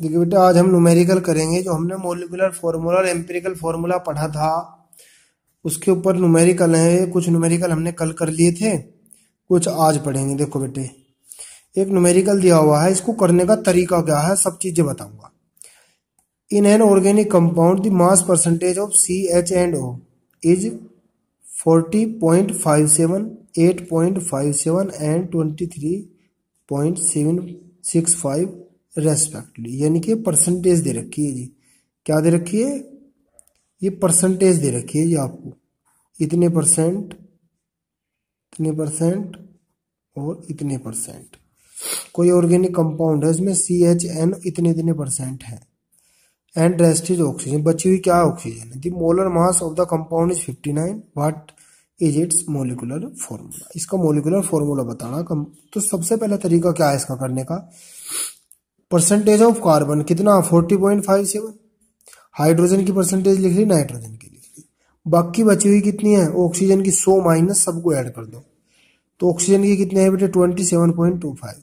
देखिए बेटा आज हम न्यूमेरिकल करेंगे जो हमने मोलिकुलर फॉर्मूला और एम्पेरिकल फॉर्मूला पढ़ा था उसके ऊपर न्यूमेरिकल है कुछ न्यूमेरिकल हमने कल कर लिए थे कुछ आज पढ़ेंगे देखो बेटे एक न्यूमेरिकल दिया हुआ है इसको करने का तरीका क्या है सब चीजें बताऊंगा in an organic compound the mass percentage of C H and O is forty point five seven eight point five seven and twenty three point seven six five respectively यानी कि परसेंटेज दे रखी है जी क्या दे रखी है ये परसेंटेज दे रखी है जी आपको इतने परसेंट इतने परसेंट और इतने परसेंट कोई ऑर्गेनिक कंपाउंड है इसमें सी एच एन इतने इतने परसेंट है एंड रेस्ट इज ऑक्सीजन बची हुई क्या ऑक्सीजन है the molar mass of the compound is fifty nine what is its molecular formula इसका मोलिकुलर फॉर्मूला बताना कम तो सबसे पहला तरीका क्या है इसका करने का परसेंटेज ऑफ कार्बन कितना forty point five seven hydrogen की परसेंटेज लिख ली नाइट्रोजन की लिख ली बाकी बची हुई कितनी है ऑक्सीजन की सो माइनस सबको ऐड कर दो तो ऑक्सीजन की कितने है बेटे twenty seven point two five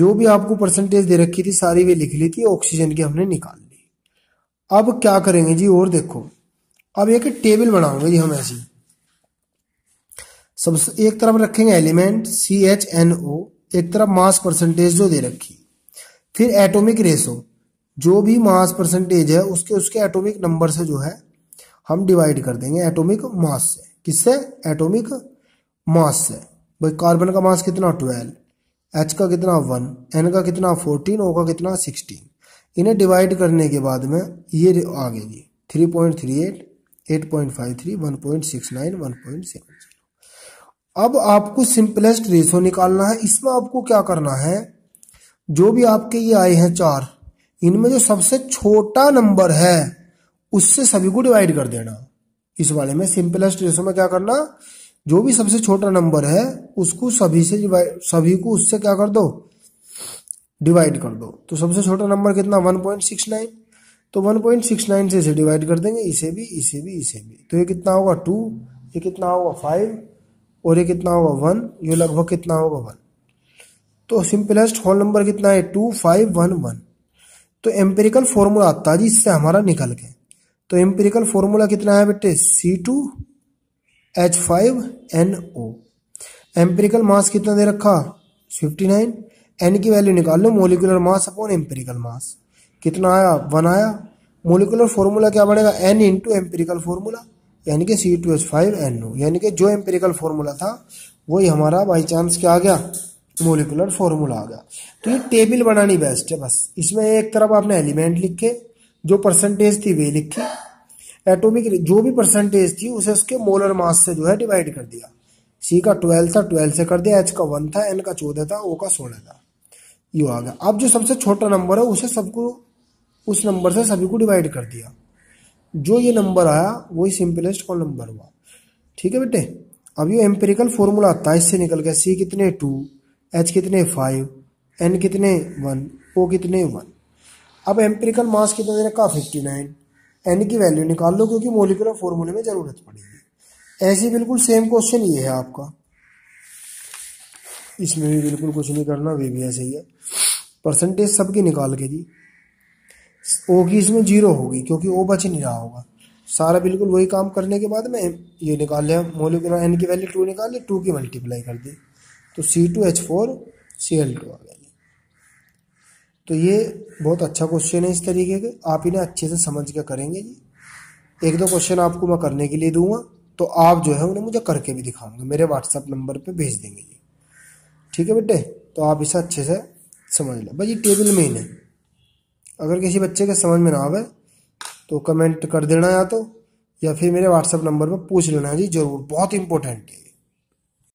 जो भी आपको परसेंटेज दे रखी थी सारी वे लिख ली थी ऑक्सीजन की हमने निकाल ली अब क्या करेंगे जी और देखो अब एक टेबल बनाओगे जी हम ऐसी सबसे एक तरफ रखेंगे element C H N O एक तरफ मास परसेंटेज जो दे रखी फिर एटॉमिक रेशो जो भी मास परसेंटेज है उसके उसके एटॉमिक नंबर से जो है हम डिवाइड कर देंगे एटॉमिक मास से किससे एटॉमिक मास से भाई कार्बन का मास कितना ट्वेल्व एच का कितना वन एन का कितना फोर्टीन ओ का कितना सिक्सटीन इन्हें डिवाइड करने के बाद में ये आ गई जी three point three eight eight point five three one point six nine one point seven zero अब आपको सिंपलेस्ट रेशो निकालना है इसमें आपको क्या करना है जो भी आपके ये आए हैं चार इनमें जो सबसे छोटा नंबर है उससे सभी को डिवाइड कर देना इस वाले में सिंपलेस्ट रेशो में क्या करना जो भी सबसे छोटा नंबर है उसको सभी से सभी को उससे क्या कर दो डिवाइड कर दो तो सबसे छोटा नंबर कितना 1.69 तो 1.69 से इसे डिवाइड कर देंगे इसे भी इसे भी इसे भी तो ये कितना होगा टू ये कितना होगा फाइव और ये कितना होगा वन ये लगभग कितना होगा वन तो सिंपलेस्ट होल नंबर कितना है टू फाइव वन वन तो एम्पेरिकल फॉर्मूला आता है जिससे हमारा निकल के तो एम्पेरिकल फॉर्मूला कितना है बेटे C two H five N O empirical mass कितना दे रखा फिफ्टी नाइन एन की वैल्यू निकाल लो molecular mass upon empirical mass कितना आया वन आया मोलिकुलर फॉर्मूला क्या बनेगा एन इंटू एम्पेरिकल फॉर्मूला यानी कि C two H five N O यानी कि जो एम्पेरिकल फॉर्मूला था वही हमारा बाई चांस क्या आ गया मोलिकुलर फॉर्मूला आ गया तो ये टेबल बनानी बेस्ट है बस इसमें एक तरफ आपने एलिमेंट लिखे जो परसेंटेज थी वे लिखी एटॉमिक जो भी परसेंटेज थी उसे उसके मोलर मास से जो है डिवाइड कर दिया सी का ट्वेल्व था ट्वेल्व से कर दिया एच का वन था एन का चौदह था ओ का सोलह था यो आ गया अब जो सबसे छोटा नंबर है उसे सबको उस नंबर से सभी को डिवाइड कर दिया जो ये नंबर आया वही सिंपलेस्ट कॉल नंबर हुआ ठीक है बेटे अब ये एम्पेरिकल फॉर्मूला आता है इससे निकल गया सी कितने टू एच कितने फाइव एन कितने वन ओ कितने वन अब एम्पेरिकल मास कितना दे रखा फिफ्टी नाइन एन की वैल्यू निकाल लो क्योंकि मोलिकुलर फॉर्मूले में ज़रूरत पड़ेगी ऐसे बिल्कुल सेम क्वेश्चन ये है आपका इसमें भी बिल्कुल कुछ नहीं करना वे भी ऐसे ही है परसेंटेज सबकी निकाल के दी ओ की इसमें जीरो होगी क्योंकि ओ बच नहीं रहा होगा सारा बिल्कुल वही काम करने के बाद मैं ये निकाल लिया मोलिकुलर एन की वैल्यू टू निकाल ली टू की मल्टीप्लाई कर दी तो C two H four C L two आ गया तो ये बहुत अच्छा क्वेश्चन है इस तरीके के आप इन्हें अच्छे से समझ के करेंगे जी एक दो क्वेश्चन आपको मैं करने के लिए दूंगा तो आप जो है उन्हें मुझे करके भी दिखाऊंगा मेरे व्हाट्सअप नंबर पे भेज देंगे जी ठीक है बेटे तो आप इसे अच्छे से समझ लें भाई टेबल में ही नहीं अगर किसी बच्चे के समझ में ना आवे तो कमेंट कर देना या तो या फिर मेरे व्हाट्सअप नंबर पर पूछ लेना जी जरूर बहुत इंपॉर्टेंट है